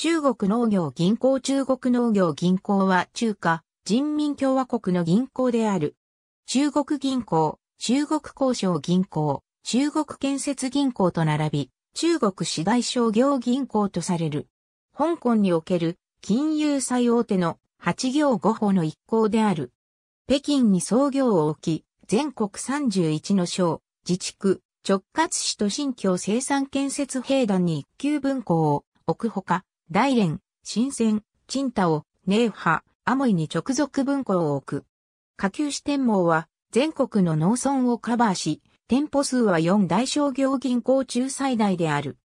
中国農業銀行中国農業銀行は中華人民共和国の銀行である。中国銀行、中国交渉銀行、中国建設銀行と並び、中国市大商業銀行とされる。香港における金融最大手の8行5歩の一行である。北京に創業を置き、全国31の省、自治区、直轄市と新疆生産建設兵団に一級分校を置くほか、大連、新鮮、チ太をーハ、アモイに直属文庫を置く。下級支店網は全国の農村をカバーし、店舗数は4大商業銀行中最大である。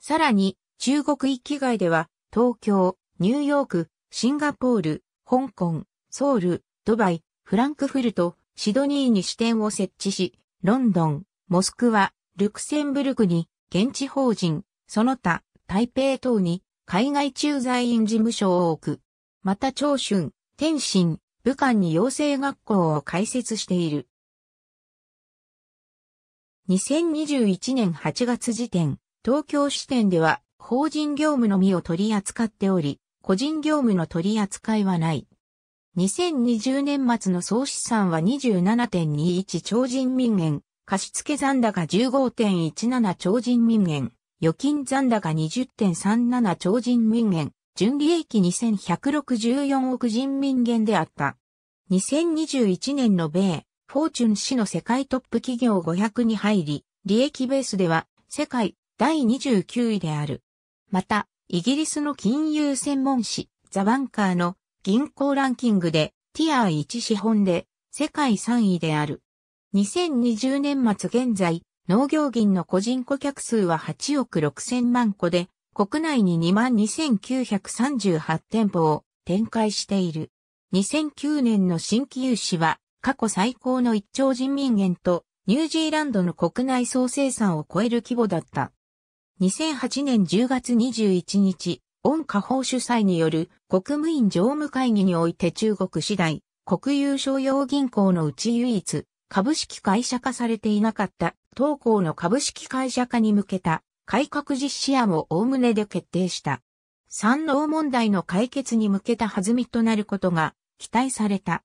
さらに、中国域外では、東京、ニューヨーク、シンガポール、香港、ソウル、ドバイ、フランクフルト、シドニーに支店を設置し、ロンドン、モスクワ、ルクセンブルクに、現地法人、その他、台北等に海外駐在員事務所を置く。また長春、天津、武漢に養成学校を開設している。2021年8月時点、東京支店では法人業務のみを取り扱っており、個人業務の取り扱いはない。2020年末の総資産は27.21超人民元、貸付残高15.17超人民元。預金残高20.37超人民元、純利益2164億人民元であった。2021年の米、フォーチュン氏の世界トップ企業500に入り、利益ベースでは世界第29位である。また、イギリスの金融専門誌、ザ・バンカーの銀行ランキングでティアー1資本で世界3位である。2020年末現在、農業銀の個人顧客数は8億6千万個で、国内に22,938店舗を展開している。2009年の新規融資は過去最高の1兆人民元とニュージーランドの国内総生産を超える規模だった。2008年10月21日、恩家法主催による国務院常務会議において中国次第国有商用銀行のうち唯一株式会社化されていなかった東高の株式会社化に向けた改革実施案を概ねで決定した。産農問題の解決に向けた弾みとなることが期待された。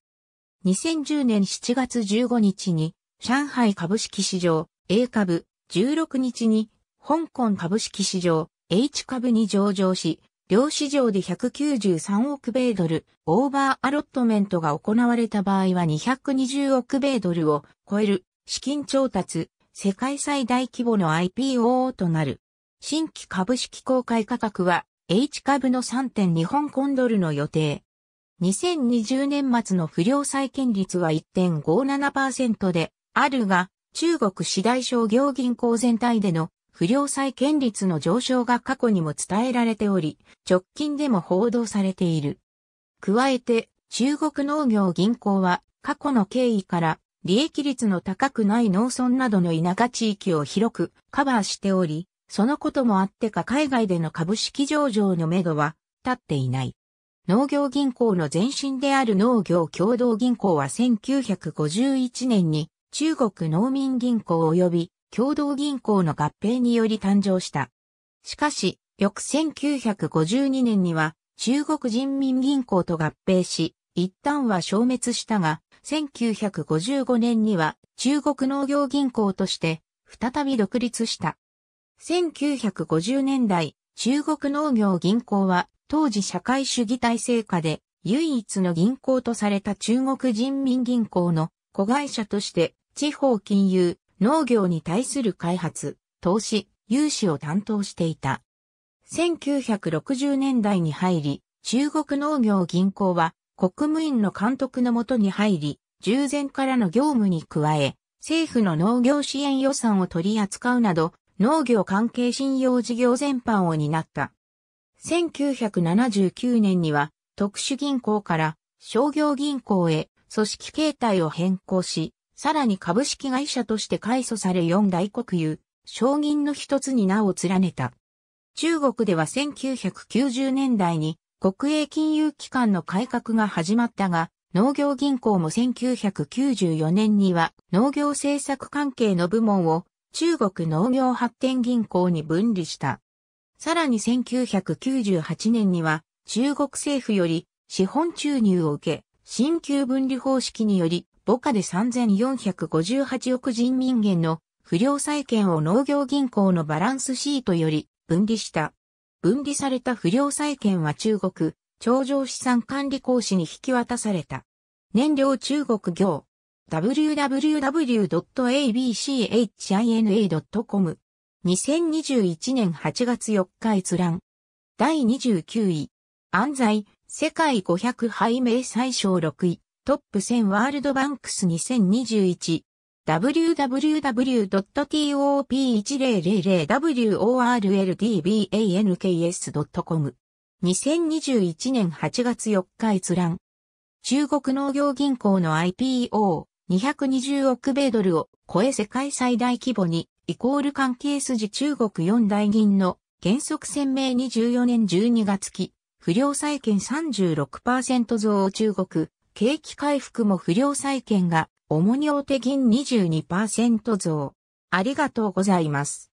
2010年7月15日に上海株式市場 A 株、16日に香港株式市場 H 株に上場し、両市場で193億米ドル、オーバーアロットメントが行われた場合は220億米ドルを超える資金調達、世界最大規模の IPO となる。新規株式公開価格は H 株の3.2本コンドルの予定。2020年末の不良債権率は1.57%であるが、中国四大商業銀行全体での不良債権率の上昇が過去にも伝えられており、直近でも報道されている。加えて、中国農業銀行は過去の経緯から利益率の高くない農村などの田舎地域を広くカバーしており、そのこともあってか海外での株式上場のめどは立っていない。農業銀行の前身である農業共同銀行は1951年に中国農民銀行及び共同銀行の合併により誕生した。しかし、翌1952年には中国人民銀行と合併し、一旦は消滅したが、1955年には中国農業銀行として再び独立した。1950年代、中国農業銀行は当時社会主義体制下で唯一の銀行とされた中国人民銀行の子会社として地方金融、農業に対する開発、投資、融資を担当していた。1960年代に入り、中国農業銀行は国務院の監督のもとに入り、従前からの業務に加え、政府の農業支援予算を取り扱うなど、農業関係信用事業全般を担った。1979年には特殊銀行から商業銀行へ組織形態を変更し、さらに株式会社として改組され四大国有、商銀の一つに名を連ねた。中国では1990年代に国営金融機関の改革が始まったが、農業銀行も1994年には農業政策関係の部門を中国農業発展銀行に分離した。さらに1998年には中国政府より資本注入を受け、新旧分離方式により母家で3458億人民元の不良債権を農業銀行のバランスシートより分離した。分離された不良債権は中国、頂上資産管理公師に引き渡された。燃料中国業 www.abchina.com 2021年8月4日閲覧第29位安西世界500杯名最小6位トップ10ワールドバンクス2021 www.top1000worldbanks.com 2021年8月4日閲覧。中国農業銀行の IPO220 億米ドルを超え世界最大規模にイコール関係筋中国四大銀の原則鮮明24年12月期不良債権36%増中国景気回復も不良債権が主に大手銀22%増。ありがとうございます。